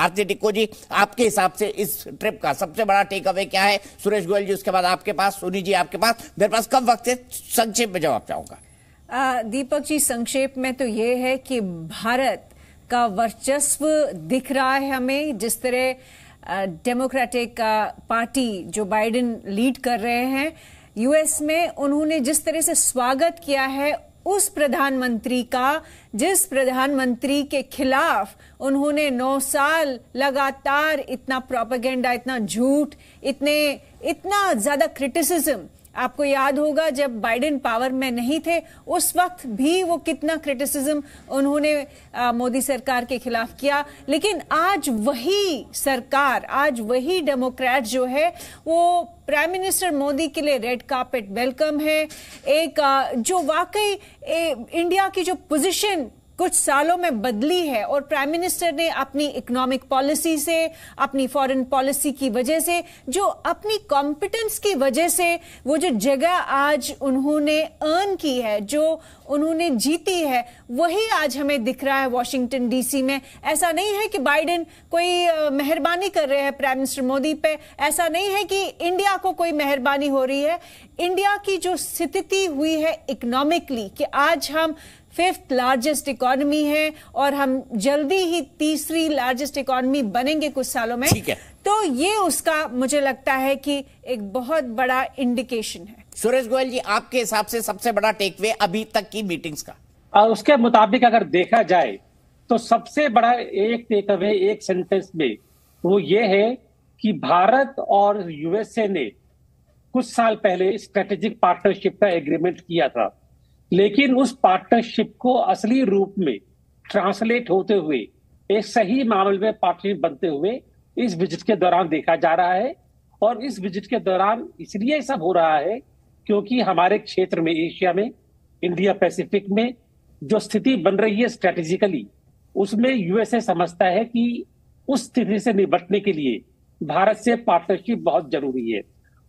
आरती टिक्को जी आपके हिसाब से इस ट्रिप का सबसे बड़ा टेक अवे क्या है सुरेश गोयल जी उसके बाद आपके पास सोनी जी आपके पास मेरे पास कब वक्त है संक्षेप में जवाब चाहूंगा दीपक जी संक्षेप में तो ये है कि भारत का वर्चस्व दिख रहा है हमें जिस तरह democratic party Joe Biden lead कर रहे हैं यूएस में उन्होंने जिस तरह से स्वागत किया है उस प्रधानमंत्री का जिस प्रधानमंत्री के खिलाफ उन्होंने नौ साल लगातार इतना प्रोपेगेंडा इतना झूठ इतने इतना ज्यादा क्रिटिसिज्म आपको याद होगा जब बाइडेन पावर में नहीं थे उस वक्त भी वो कितना क्रिटिसिज्म उन्होंने मोदी सरकार के खिलाफ किया लेकिन आज वही सरकार आज वही डेमोक्रेट जो है वो प्राइम मिनिस्टर मोदी के लिए रेड कार्पेट वेलकम है एक जो वाकई इंडिया की जो पोजीशन कुछ सालों में बदली है और प्राइम मिनिस्टर ने अपनी इकोनॉमिक पॉलिसी से अपनी फॉरेन पॉलिसी की वजह से जो अपनी कॉम्पिटेंस की वजह से वो जो जगह आज उन्होंने अर्न की है जो उन्होंने जीती है वही आज हमें दिख रहा है वॉशिंगटन डीसी में ऐसा नहीं है कि बाइडेन कोई मेहरबानी कर रहे हैं प्राइम मिनिस्टर मोदी पे ऐसा नहीं है कि इंडिया को कोई मेहरबानी हो रही है इंडिया की जो स्थिति हुई है इकोनॉमिकली कि आज हम फिफ्थ लार्जेस्ट इकोनॉमी है और हम जल्दी ही तीसरी लार्जेस्ट इकोनॉमी बनेंगे कुछ सालों में ठीक है तो ये उसका मुझे लगता है कि एक बहुत बड़ा इंडिकेशन है सुरेश गोयल जी आपके हिसाब से सबसे बड़ा टेकवे अभी तक की मीटिंग्स का आ, उसके मुताबिक अगर देखा जाए तो सबसे बड़ा एक टेकअवे एक सेंटेंस में वो ये है कि भारत और यूएसए ने कुछ साल पहले स्ट्रेटेजिक पार्टनरशिप का एग्रीमेंट किया था लेकिन उस पार्टनरशिप को असली रूप में ट्रांसलेट होते हुए एक सही मामले में पार्टनरशिप बनते हुए इस विजिट के दौरान देखा जा रहा है और इस विजिट के दौरान इसलिए सब हो रहा है क्योंकि हमारे क्षेत्र में एशिया में इंडिया पैसिफिक में जो स्थिति बन रही है स्ट्रेटेजिकली उसमें यूएसए समझता है कि उस स्थिति से निपटने के लिए भारत से पार्टनरशिप बहुत जरूरी है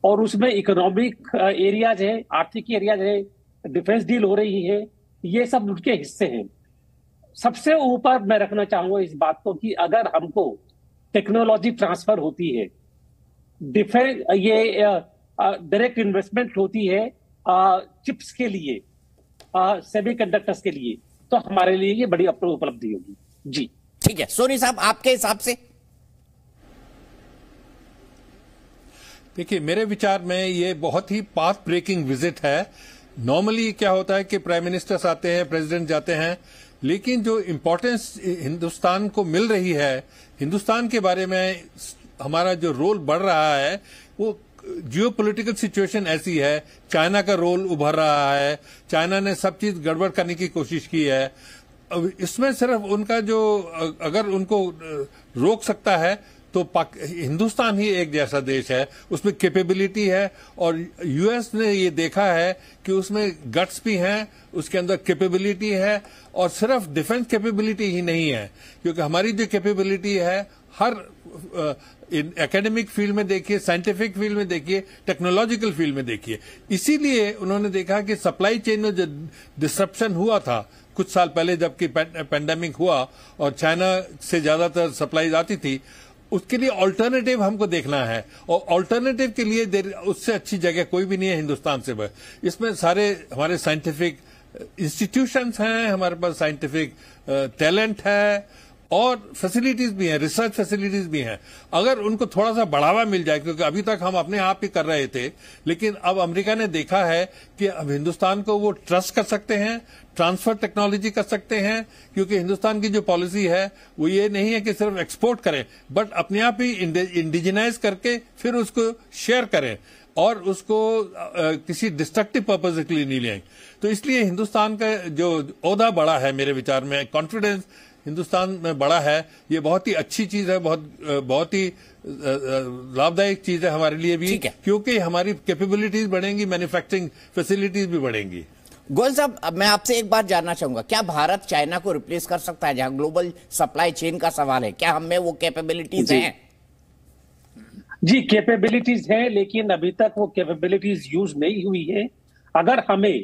और उसमें इकोनॉमिक एरियाज है आर्थिक एरियाज है डिफेंस डील हो रही है ये सब उनके हिस्से हैं सबसे ऊपर मैं रखना चाहूंगा इस बात को कि अगर हमको टेक्नोलॉजी ट्रांसफर होती है डिफेंस ये डायरेक्ट इन्वेस्टमेंट होती है चिप्स के लिए कंडक्टर्स के लिए तो हमारे लिए ये बड़ी उपलब्धि होगी जी ठीक है सोनी साहब आपके हिसाब से देखिए मेरे विचार में ये बहुत ही पाथ ब्रेकिंग विजिट है नॉर्मली क्या होता है कि प्राइम मिनिस्टर्स आते हैं प्रेसिडेंट जाते हैं लेकिन जो इम्पोर्टेंस हिंदुस्तान को मिल रही है हिंदुस्तान के बारे में हमारा जो रोल बढ़ रहा है वो जियो पोलिटिकल सिचुएशन ऐसी है चाइना का रोल उभर रहा है चाइना ने सब चीज गड़बड़ करने की कोशिश की है इसमें सिर्फ उनका जो अगर उनको रोक सकता है तो हिंदुस्तान ही एक जैसा देश है उसमें कैपेबिलिटी है और यूएस ने ये देखा है कि उसमें गट्स भी हैं उसके अंदर कैपेबिलिटी है और सिर्फ डिफेंस कैपेबिलिटी ही नहीं है क्योंकि हमारी जो कैपेबिलिटी है हर एकेडमिक फील्ड में देखिए साइंटिफिक फील्ड में देखिए टेक्नोलॉजिकल फील्ड में देखिए इसीलिए उन्होंने देखा कि सप्लाई चेन में जो डिस्ट्रप्शन हुआ था कुछ साल पहले जबकि पेंडेमिक हुआ और चाइना से ज्यादातर सप्लाईज आती थी उसके लिए ऑल्टरनेटिव हमको देखना है और अल्टरनेटिव के लिए उससे अच्छी जगह कोई भी नहीं है हिंदुस्तान से इसमें सारे हमारे साइंटिफिक इंस्टीट्यूशंस हैं हमारे पास साइंटिफिक टैलेंट है और फैसिलिटीज भी हैं रिसर्च फैसिलिटीज भी हैं अगर उनको थोड़ा सा बढ़ावा मिल जाए क्योंकि अभी तक हम अपने आप ही कर रहे थे लेकिन अब अमेरिका ने देखा है कि अब हिंदुस्तान को वो ट्रस्ट कर सकते हैं ट्रांसफर टेक्नोलॉजी कर सकते हैं क्योंकि हिंदुस्तान की जो पॉलिसी है वो ये नहीं है कि सिर्फ एक्सपोर्ट करें बट अपने आप ही इंडिजिनाइज करके फिर उसको शेयर करें और उसको किसी डिस्ट्रक्टिव पर्पज के लिए नहीं लें तो इसलिए हिंदुस्तान का जो औहदा बड़ा है मेरे विचार में कॉन्फिडेंस हिंदुस्तान में बड़ा है ये बहुत ही अच्छी चीज है बहुत बहुत ही लाभदायक चीज है हमारे लिए भी क्योंकि हमारी कैपेबिलिटीज बढ़ेंगी मैन्युफैक्चरिंग फैसिलिटीज भी बढ़ेंगी गोयल साहब अब मैं आपसे एक बात जानना चाहूंगा क्या भारत चाइना को रिप्लेस कर सकता है जहां ग्लोबल सप्लाई चेन का सवाल है क्या हमें वो कैपेबिलिटीज है जी कैपेबिलिटीज है लेकिन अभी तक वो कैपेबिलिटीज यूज नहीं हुई है अगर हमें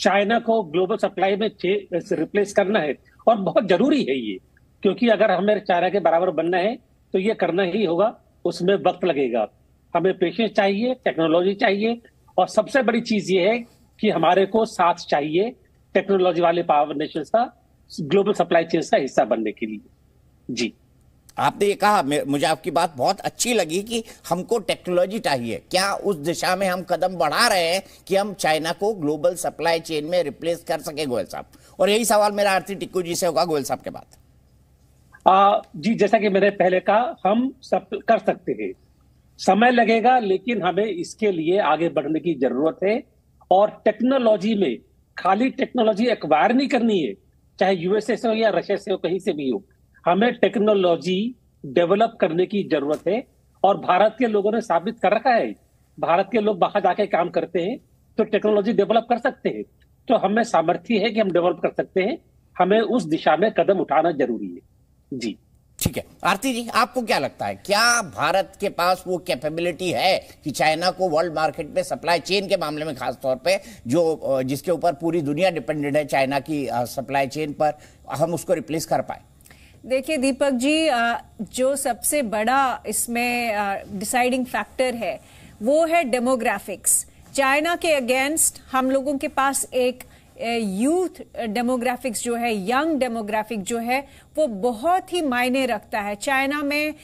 चाइना को ग्लोबल सप्लाई में रिप्लेस करना है और बहुत जरूरी है ये क्योंकि अगर हमें चाइना के बराबर बनना है तो ये करना ही होगा उसमें वक्त लगेगा हमें पेशेंस चाहिए टेक्नोलॉजी चाहिए और सबसे बड़ी चीज ये है कि हमारे को साथ चाहिए टेक्नोलॉजी वाले पावर नेशन का ग्लोबल सप्लाई चेन का हिस्सा बनने के लिए जी आपने ये कहा मुझे आपकी बात बहुत अच्छी लगी कि हमको टेक्नोलॉजी चाहिए क्या उस दिशा में हम कदम बढ़ा रहे हैं कि हम चाइना को ग्लोबल सप्लाई चेन में रिप्लेस कर सके गोयल साहब और यही सवाल मेरा आरती टिक्कू जी से होगा गोयल साहब के बाद आ, जी जैसा कि मैंने पहले कहा हम सब कर सकते हैं समय लगेगा लेकिन हमें इसके लिए आगे बढ़ने की जरूरत है और टेक्नोलॉजी में खाली टेक्नोलॉजी एक्वायर नहीं करनी है चाहे यूएसए से हो या रशिया से हो कहीं से भी हो हमें टेक्नोलॉजी डेवलप करने की जरूरत है और भारत के लोगों ने साबित कर रखा है भारत के लोग बाहर जाके काम करते हैं तो टेक्नोलॉजी डेवलप कर सकते हैं तो हमें सामर्थ्य है कि हम डेवलप कर सकते हैं हमें उस दिशा में कदम उठाना जरूरी है जी ठीक है आरती जी आपको क्या लगता है क्या भारत के पास वो कैपेबिलिटी है कि चाइना को वर्ल्ड मार्केट में सप्लाई चेन के मामले में खास तौर पे जो जिसके ऊपर पूरी दुनिया डिपेंडेंट है चाइना की सप्लाई चेन पर हम उसको रिप्लेस कर पाए देखिए दीपक जी जो सबसे बड़ा इसमें डिसाइडिंग फैक्टर है वो है डेमोग्राफिक्स चाइना के अगेंस्ट हम लोगों के पास एक यूथ डेमोग्राफिक्स जो है यंग डेमोग्राफिक जो है वो बहुत ही मायने रखता है चाइना में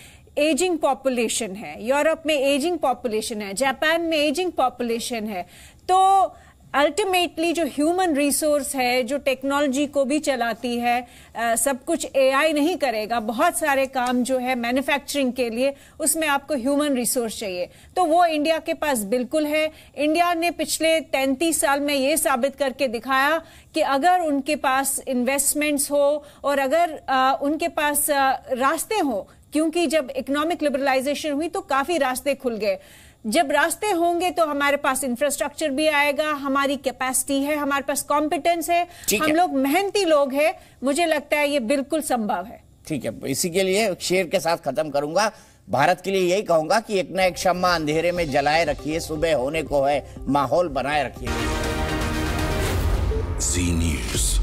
एजिंग पॉपुलेशन है यूरोप में एजिंग पॉपुलेशन है जापान में एजिंग पॉपुलेशन है तो अल्टीमेटली जो ह्यूमन रिसोर्स है जो टेक्नोलॉजी को भी चलाती है आ, सब कुछ एआई नहीं करेगा बहुत सारे काम जो है मैन्युफैक्चरिंग के लिए उसमें आपको ह्यूमन रिसोर्स चाहिए तो वो इंडिया के पास बिल्कुल है इंडिया ने पिछले तैंतीस साल में ये साबित करके दिखाया कि अगर उनके पास इन्वेस्टमेंट्स हो और अगर आ, उनके पास आ, रास्ते हो क्योंकि जब इकोनॉमिक लिबरलाइजेशन हुई तो काफी रास्ते खुल गए जब रास्ते होंगे तो हमारे पास इंफ्रास्ट्रक्चर भी आएगा हमारी कैपेसिटी है हमारे पास कॉम्पिटेंस है हम लोग मेहनती लोग हैं मुझे लगता है ये बिल्कुल संभव है ठीक है इसी के लिए शेर के साथ खत्म करूंगा भारत के लिए यही कहूंगा कि एक ना एक क्षमा अंधेरे में जलाए रखिए सुबह होने को है माहौल बनाए रखिए न्यूज